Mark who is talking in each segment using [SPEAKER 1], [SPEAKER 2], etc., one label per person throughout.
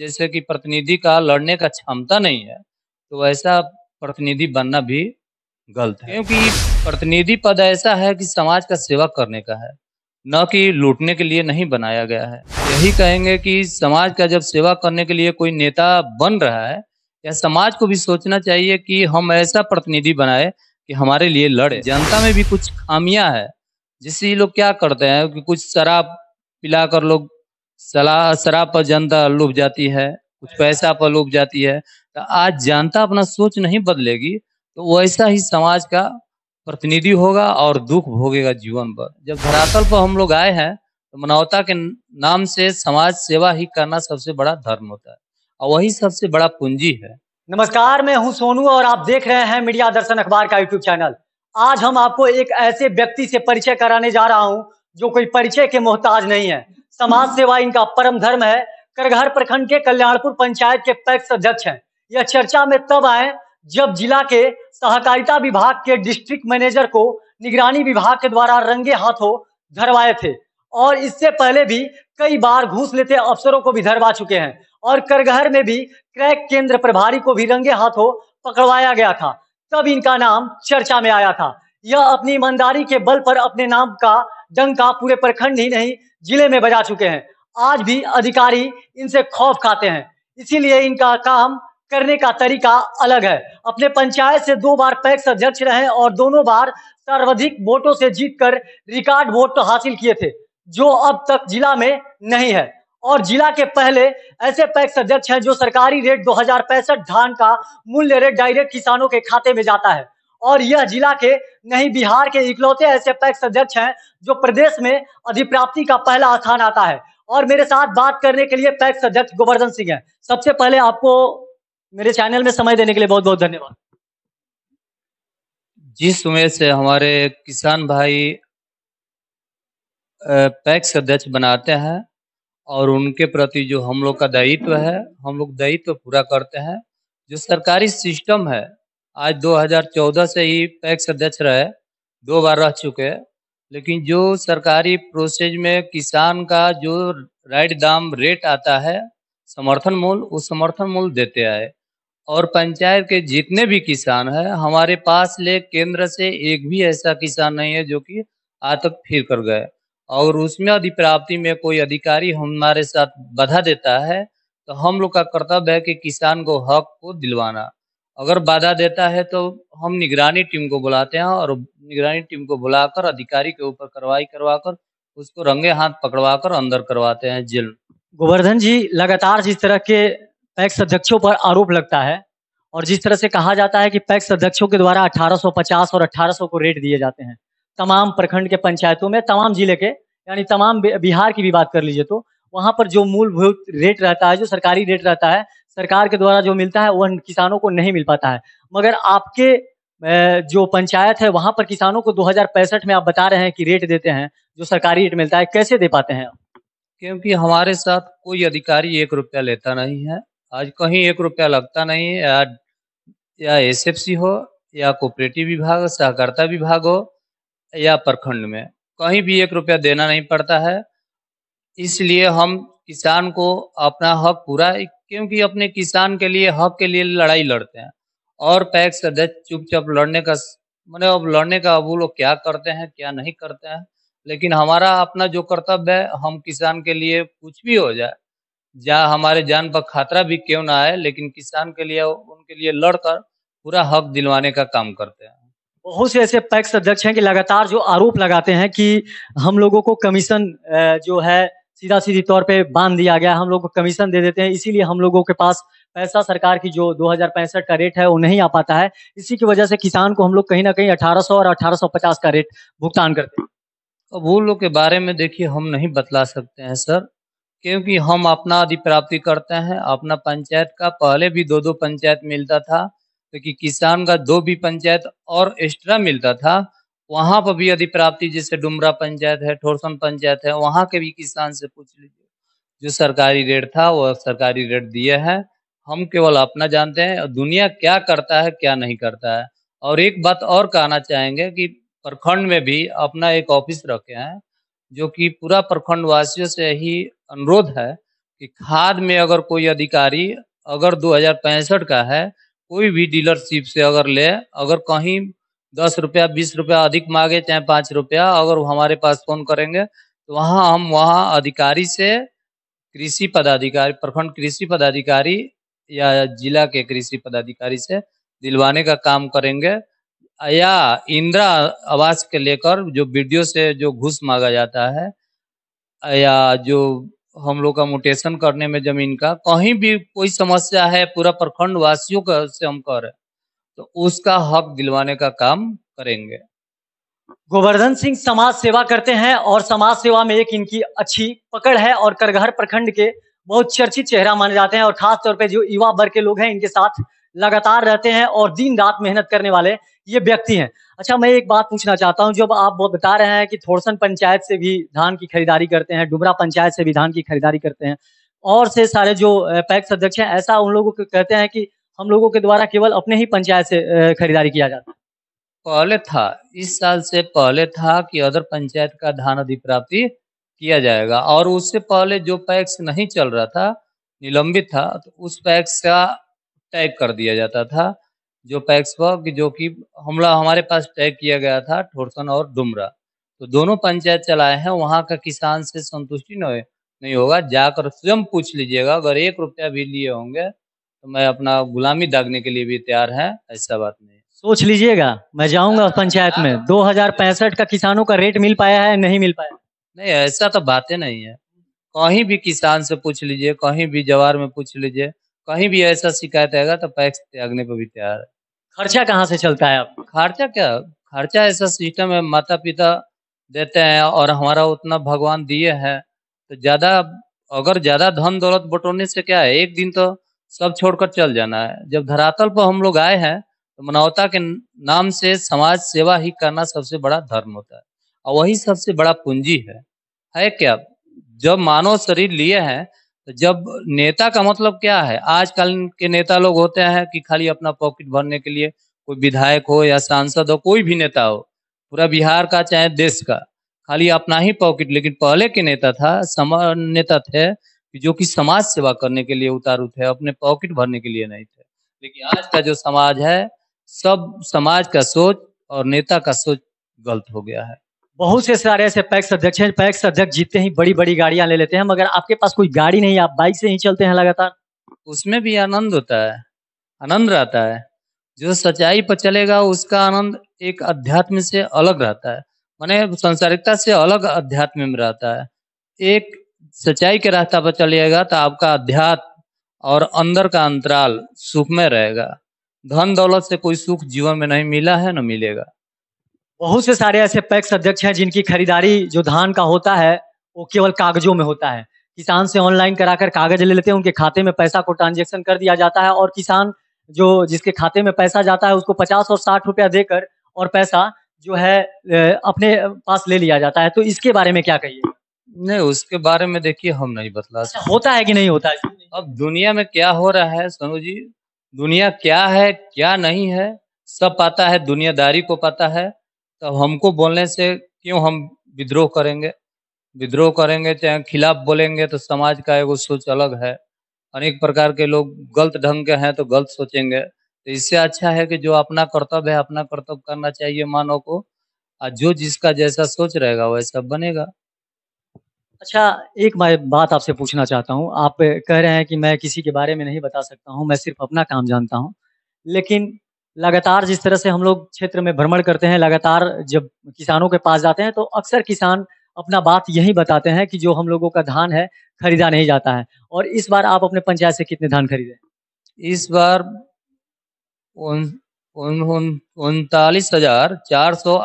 [SPEAKER 1] जैसे कि प्रतिनिधि का लड़ने का क्षमता नहीं है तो ऐसा प्रतिनिधि बनना भी गलत है क्योंकि प्रतिनिधि पद ऐसा है कि समाज का सेवा करने का है न कि लूटने के लिए नहीं बनाया गया है यही कहेंगे कि समाज का जब सेवा करने के लिए कोई नेता बन रहा है या समाज को भी सोचना चाहिए कि हम ऐसा प्रतिनिधि बनाए कि हमारे लिए लड़े जनता में भी कुछ खामियां है जिससे ये लोग क्या करते हैं कि कुछ शराब पिलाकर लोग सलाह शराब पर जनता लुभ जाती है कुछ पैसा पर लुभ जाती है तो आज जनता अपना सोच नहीं बदलेगी तो वैसा ही समाज का प्रतिनिधि होगा और दुख भोगेगा जीवन पर जब धरातल पर हम लोग आए हैं तो मानवता के नाम से समाज सेवा ही करना सबसे बड़ा धर्म होता है और वही सबसे बड़ा पूंजी है
[SPEAKER 2] नमस्कार मैं हूं सोनू और आप देख रहे हैं मीडिया दर्शन अखबार का यूट्यूब चैनल आज हम आपको एक ऐसे व्यक्ति से परिचय कराने जा रहा हूं जो कोई परिचय के मोहताज नहीं है समाज सेवा इनका परम धर्म है करघर प्रखंड के कल्याणपुर पंचायत के पैक्स अध्यक्ष हैं यह चर्चा में तब आए जब जिला के सहकारिता विभाग के डिस्ट्रिक्ट मैनेजर को निगरानी विभाग के द्वारा रंगे हाथों धरवाए थे और इससे पहले भी कई बार घूस लेते अफसरों को भी धरवा चुके हैं और करगहर में भी क्रय केंद्र प्रभारी को भी रंगे हाथों पकड़वाया गया था तब इनका नाम चर्चा में आया था यह अपनी ईमानदारी के बल पर अपने नाम का डंका पूरे प्रखंड ही नहीं जिले में बजा चुके हैं आज भी अधिकारी इनसे खौफ खाते हैं इसीलिए इनका काम करने का तरीका अलग है अपने पंचायत से दो बार पैक्स अध्यक्ष रहे और दोनों बार सर्वाधिक वोटों से जीतकर रिकॉर्ड वोट तो हासिल किए थे जो अब तक जिला में नहीं है और जिला के पहले ऐसे पैक्स अध्यक्ष हैं जो सरकारी रेट दो धान का मूल्य रेट डायरेक्ट किसानों के खाते में जाता है और यह जिला के नहीं बिहार के इकलौते ऐसे पैक्स अध्यक्ष हैं जो प्रदेश में अधिप्राप्ति का पहला स्थान आता है और मेरे साथ बात करने के लिए पैक्स अध्यक्ष गोवर्धन सिंह है सबसे पहले आपको मेरे चैनल में समय देने के लिए बहुत बहुत धन्यवाद
[SPEAKER 1] जिस समय से हमारे किसान भाई पैक्स अध्यक्ष बनाते हैं और उनके प्रति जो हम लोग का दायित्व है हम लोग दायित्व पूरा करते हैं जो सरकारी सिस्टम है आज 2014 से ही पैक्स अध्यक्ष रहे दो बार रह चुके हैं लेकिन जो सरकारी प्रोसेस में किसान का जो राइट दाम रेट आता है समर्थन मूल्य उस समर्थन मूल्य देते आए और पंचायत के जितने भी किसान हैं हमारे पास ले केंद्र से एक भी ऐसा किसान नहीं है जो कि आतक तक फिर कर गए और उसमें अधिप्राप्ति में कोई अधिकारी हमारे साथ बधा देता है तो हम लोग का कर्तव्य है कि किसान को हक को दिलवाना अगर बाधा देता है तो हम निगरानी टीम को बुलाते हैं और निगरानी टीम को बुलाकर अधिकारी के ऊपर कार्रवाई करवाकर उसको रंगे हाथ पकड़वा कर अंदर करवाते हैं जेल
[SPEAKER 2] गोवर्धन जी लगातार जिस तरह के पैक्स अध्यक्षों पर आरोप लगता है और जिस तरह से कहा जाता है कि पैक्स अध्यक्षों के द्वारा 1850 और 1800 को रेट दिए जाते हैं तमाम प्रखंड के पंचायतों में तमाम जिले के यानी तमाम बिहार की भी बात कर लीजिए तो वहां पर जो मूलभूत रेट रहता है जो सरकारी रेट रहता है सरकार के द्वारा जो मिलता है वह किसानों को नहीं मिल पाता है मगर आपके जो पंचायत है वहां पर किसानों को दो में आप बता रहे हैं कि रेट देते हैं जो सरकारी रेट मिलता है कैसे दे पाते हैं
[SPEAKER 1] क्योंकि हमारे साथ कोई अधिकारी एक रुपया लेता नहीं है आज कहीं एक रुपया लगता नहीं है या या एसएफसी हो या कोऑपरेटिव विभाग सहकारिता विभाग हो या प्रखंड में कहीं भी एक रुपया देना नहीं पड़ता है इसलिए हम किसान को अपना हक पूरा क्योंकि अपने किसान के लिए हक के लिए लड़ाई लड़ते हैं और पैक्स अध्यक्ष चुपचाप लड़ने का मैंने मतलब अब लड़ने का अब लोग क्या करते हैं क्या नहीं करते हैं लेकिन हमारा अपना जो कर्तव्य है हम किसान के लिए कुछ भी हो जाए जहाँ हमारे जान पर खतरा भी क्यों ना आए लेकिन किसान के लिए उनके लिए लड़कर पूरा हक दिलवाने का काम करते हैं
[SPEAKER 2] बहुत से ऐसे पैक्स अध्यक्ष हैं कि लगातार जो आरोप लगाते हैं कि हम लोगों को कमीशन जो है सीधा सीधी तौर पे बांध दिया गया हम लोग को कमीशन दे देते हैं इसीलिए हम लोगों के पास पैसा सरकार की जो दो का रेट है वो नहीं आ पाता है इसी की वजह से किसान को हम लोग कहीं ना कहीं 1800 और 1850 का रेट भुगतान करते हैं अब वो लोग के
[SPEAKER 1] बारे में देखिए हम नहीं बतला सकते हैं सर क्योंकि हम अपना अधिप्राप्ति करते हैं अपना पंचायत का पहले भी दो दो पंचायत मिलता था क्योंकि तो किसान का दो भी पंचायत और एक्स्ट्रा मिलता था वहां पर भी अधिप्राप्ति प्राप्ति जैसे डुमरा पंचायत है ठोरसन पंचायत है वहां के भी किसान से पूछ लीजिए जो सरकारी रेट था वो सरकारी रेट दिए है हम केवल अपना जानते हैं दुनिया क्या करता है क्या नहीं करता है और एक बात और कहना चाहेंगे कि प्रखंड में भी अपना एक ऑफिस रखे हैं जो कि पूरा प्रखंड वासियों से ही अनुरोध है कि खाद में अगर कोई अधिकारी अगर दो का है कोई भी डीलरशिप से अगर ले अगर कहीं दस रुपया बीस रुपया अधिक मांगे चाहे पांच रुपया अगर हमारे पास फोन करेंगे तो वहाँ हम वहाँ अधिकारी से कृषि पदाधिकारी प्रखंड कृषि पदाधिकारी या जिला के कृषि पदाधिकारी से दिलवाने का काम करेंगे या इंदिरा आवास के लेकर जो वीडियो से जो घुस मांगा जाता है या जो हम लोग का मोटेशन करने में जमीन का कहीं भी कोई समस्या है पूरा प्रखंड वासियों का से हम कह रहे तो उसका हक
[SPEAKER 2] दिलवाने का काम करेंगे गोवर्धन सिंह समाज सेवा करते हैं और समाज सेवा में एक इनकी अच्छी पकड़ है और करघर प्रखंड के बहुत चर्चित चेहरा माने जाते हैं और खास तौर पे जो युवा वर्ग के लोग हैं इनके साथ लगातार रहते हैं और दिन रात मेहनत करने वाले ये व्यक्ति हैं अच्छा मैं एक बात पूछना चाहता हूँ जब आप बहुत बता रहे हैं कि थोड़सन पंचायत से भी धान की खरीदारी करते हैं डुमरा पंचायत से भी धान की खरीदारी करते हैं और से सारे जो पैक्स अध्यक्ष हैं ऐसा उन लोगों को कहते हैं कि हम लोगों के द्वारा केवल अपने ही पंचायत से खरीदारी किया जाता
[SPEAKER 1] पहले था इस साल से पहले था कि अदर पंचायत का धान अधिप्राप्ति किया जाएगा और उससे पहले जो पैक्स नहीं चल रहा था निलंबित था तो उस पैक्स का टैग कर दिया जाता था जो पैक्स पर जो कि हमला हमारे पास टैग किया गया था ठोरसन और डुमरा तो दोनों पंचायत चलाए हैं वहाँ का किसान से संतुष्टि नहीं होगा जाकर स्वयं पूछ लीजिएगा अगर एक रुपया भी लिए होंगे तो मैं अपना गुलामी दागने के लिए भी तैयार है ऐसा बात नहीं
[SPEAKER 2] सोच लीजिएगा मैं जाऊंगा उस पंचायत में दो हजार पैंसठ का किसानों का रेट मिल पाया है नहीं मिल पाया
[SPEAKER 1] नहीं ऐसा तो बातें नहीं है कहीं भी किसान से पूछ लीजिए कहीं भी जवार में पूछ लीजिए कहीं भी ऐसा शिकायत आएगा तो पैक्स त्यागने पर भी तैयार है खर्चा कहाँ से चलता है आप खर्चा क्या खर्चा ऐसा सिस्टम है माता पिता देते हैं और हमारा उतना भगवान दिए है तो ज्यादा अगर ज्यादा धन दौलत बटोरने से क्या है एक दिन तो सब छोड़कर चल जाना है जब धरातल पर हम लोग आए हैं तो मानवता के नाम से समाज सेवा ही करना सबसे बड़ा धर्म होता है और वही सबसे बड़ा पूंजी है है क्या जब मानव शरीर लिए हैं तो जब नेता का मतलब क्या है आजकल के नेता लोग होते हैं कि खाली अपना पॉकेट भरने के लिए कोई विधायक हो या सांसद हो कोई भी नेता हो पूरा बिहार का चाहे देश का खाली अपना ही पॉकेट लेकिन पहले के नेता था समान नेता थे जो कि समाज सेवा करने के लिए उतारू थे अपने पॉकेट भरने के लिए नहीं थे लेकिन आज का जो समाज है सब समाज का सोच और नेता का सोच गलत हो गया है
[SPEAKER 2] बहुत से सारे ऐसे पैक्स अध्यक्ष हैं पैक्स अध्यक्ष जीतते ही बड़ी बड़ी गाड़ियां ले लेते हैं मगर आपके पास कोई गाड़ी नहीं आप बाइक से ही चलते हैं लगातार उसमें भी आनंद होता है आनंद रहता है जो सच्चाई पर चलेगा
[SPEAKER 1] उसका आनंद एक अध्यात्म से अलग रहता है मैंने संसारिकता से अलग अध्यात्म में रहता है एक सच्चाई के रास्ता पर चलिएगा तो आपका अध्यात्म और अंदर का अंतराल सुख में रहेगा धन दौलत से कोई सुख जीवन में नहीं मिला
[SPEAKER 2] है ना मिलेगा बहुत से सारे ऐसे पैक्स अध्यक्ष हैं जिनकी खरीदारी जो धान का होता है वो केवल कागजों में होता है किसान से ऑनलाइन कराकर कागज ले लेते हैं उनके खाते में पैसा को ट्रांजेक्शन कर दिया जाता है और किसान जो जिसके खाते में पैसा जाता है उसको पचास और साठ रुपया देकर और पैसा जो है अपने पास ले लिया जाता है तो इसके बारे में क्या कहिए नहीं उसके बारे में देखिए हम नहीं बतला अच्छा, होता है कि नहीं होता है अब दुनिया में
[SPEAKER 1] क्या हो रहा है सोनू जी दुनिया क्या है क्या नहीं है सब पता है दुनियादारी को पता है तब तो हमको बोलने से क्यों हम विद्रोह करेंगे विद्रोह करेंगे चाहे खिलाफ बोलेंगे तो समाज का एगो सोच अलग है अनेक प्रकार के लोग गलत ढंग के हैं तो गलत सोचेंगे तो इससे अच्छा है कि जो अपना कर्तव्य है अपना कर्तव्य करना चाहिए मानव को और जो जिसका जैसा सोच रहेगा वैसा बनेगा
[SPEAKER 2] अच्छा एक मैं बात आपसे पूछना चाहता हूँ आप कह रहे हैं कि मैं किसी के बारे में नहीं बता सकता हूँ मैं सिर्फ अपना काम जानता हूँ लेकिन लगातार जिस तरह से हम लोग क्षेत्र में भ्रमण करते हैं लगातार जब किसानों के पास जाते हैं तो अक्सर किसान अपना बात यही बताते हैं कि जो हम लोगों का धान है खरीदा नहीं जाता है और इस बार आप अपने पंचायत से कितने धान खरीदे इस बार
[SPEAKER 1] उनतालीस हजार चार सौ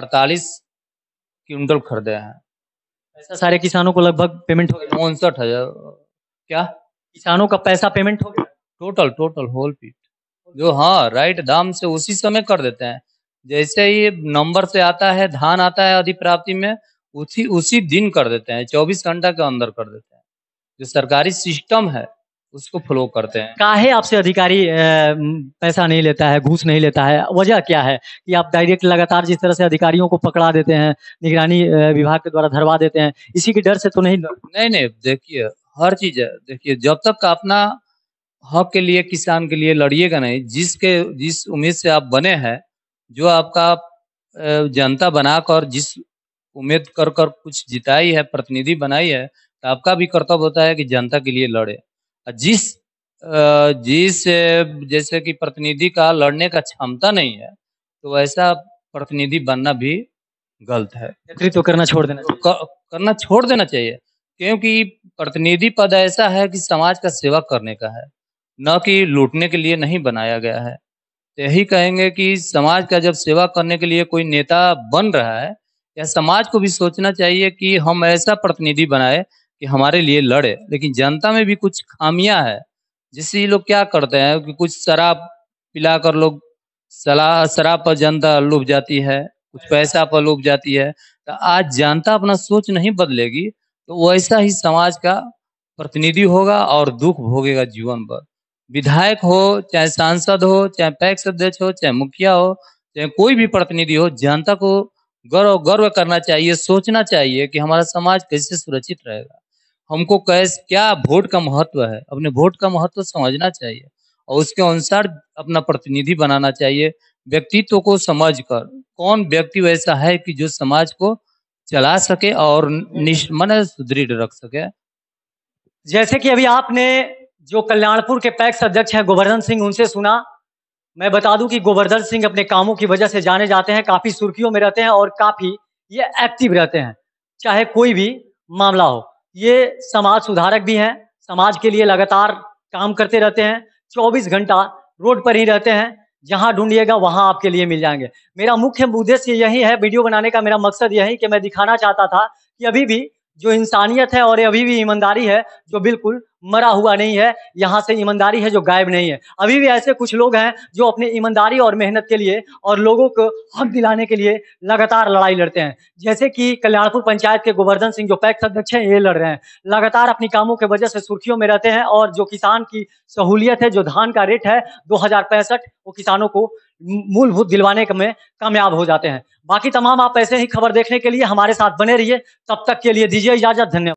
[SPEAKER 1] अड़तालीस क्विंटल खरीदे हैं
[SPEAKER 2] पैसा सारे किसानों को लगभग पेमेंट
[SPEAKER 1] हो गया उनसठ हजार क्या किसानों का पैसा पेमेंट हो गया टोटल टोटल होल पीट जो हाँ राइट दाम से उसी समय कर देते हैं जैसे ही नंबर से आता है धान आता है अधिप्राप्ति में उसी उसी दिन कर देते हैं चौबीस घंटा के अंदर कर देते हैं जो सरकारी सिस्टम है उसको फॉलो करते हैं
[SPEAKER 2] काहे आपसे अधिकारी पैसा नहीं लेता है घूस नहीं लेता है वजह क्या है कि आप डायरेक्ट लगातार जिस तरह से अधिकारियों को पकड़ा देते हैं निगरानी विभाग के द्वारा धरवा देते हैं इसी के डर से तो नहीं
[SPEAKER 1] नहीं नहीं देखिए हर चीज है देखिए जब तक अपना हक के लिए किसान के लिए लड़िएगा नहीं जिसके जिस उम्मीद से आप बने हैं जो आपका जनता बनाकर जिस उम्मीद कर कर कुछ जिताई है प्रतिनिधि बनाई है तो आपका भी कर्तव्य होता है कि जनता के लिए लड़े जिस जिस जैसे कि प्रतिनिधि का लड़ने का क्षमता नहीं है तो ऐसा प्रतिनिधि बनना भी गलत है नेतृत्व
[SPEAKER 2] तो करना छोड़ देना तो
[SPEAKER 1] कर, करना छोड़ देना चाहिए क्योंकि प्रतिनिधि पद ऐसा है कि समाज का सेवा करने का है न कि लूटने के लिए नहीं बनाया गया है तो यही कहेंगे कि समाज का जब सेवा करने के लिए कोई नेता बन रहा है या समाज को भी सोचना चाहिए कि हम ऐसा प्रतिनिधि बनाए कि हमारे लिए लड़े लेकिन जनता में भी कुछ खामियां है जिससे ये लोग क्या करते हैं कि कुछ शराब पिलाकर लोग सलाह शराब पर जनता लुभ जाती है कुछ पैसा पर लुभ जाती है तो आज जनता अपना सोच नहीं बदलेगी तो वैसा ही समाज का प्रतिनिधि होगा और दुख भोगेगा जीवन पर विधायक हो चाहे सांसद हो चाहे पैक्स अध्यक्ष हो चाहे मुखिया हो चाहे कोई भी प्रतिनिधि हो जनता को गर्व गर्व करना चाहिए सोचना चाहिए कि हमारा समाज कैसे सुरक्षित रहेगा हमको कैस क्या वोट का महत्व है अपने वोट का महत्व समझना चाहिए और उसके अनुसार अपना प्रतिनिधि बनाना चाहिए व्यक्तित्व को समझ कर कौन व्यक्ति वैसा है कि जो समाज को चला सके और
[SPEAKER 2] मन सुदृढ़ रख सके जैसे कि अभी आपने जो कल्याणपुर के पैक्स अध्यक्ष हैं गोवर्धन सिंह उनसे सुना मैं बता दूं कि गोवर्धन सिंह अपने कामों की वजह से जाने जाते हैं काफी सुर्खियों में रहते हैं और काफी ये एक्टिव रहते हैं चाहे कोई भी मामला हो ये समाज सुधारक भी हैं समाज के लिए लगातार काम करते रहते हैं 24 घंटा रोड पर ही रहते हैं जहां ढूंढिएगा वहां आपके लिए मिल जाएंगे मेरा मुख्य उद्देश्य यही है वीडियो बनाने का मेरा मकसद यही कि मैं दिखाना चाहता था कि अभी भी जो इंसानियत है और ये अभी भी ईमानदारी है जो बिल्कुल मरा हुआ नहीं है यहाँ से ईमानदारी है जो गायब नहीं है अभी भी ऐसे कुछ लोग हैं जो अपनी ईमानदारी और मेहनत के लिए और लोगों को हक दिलाने के लिए लगातार लड़ाई लड़ते हैं जैसे कि कल्याणपुर पंचायत के गोवर्धन सिंह जो पैक्स अध्यक्ष हैं ये लड़ रहे हैं लगातार अपनी कामों की वजह से सुर्खियों में रहते हैं और जो किसान की सहूलियत है जो धान का रेट है दो वो किसानों को मूलभूत दिलवाने में कामयाब हो जाते हैं बाकी तमाम आप ऐसे ही खबर देखने के लिए हमारे साथ बने रहिए तब तक के लिए दीजिए इजाजत धन्यवाद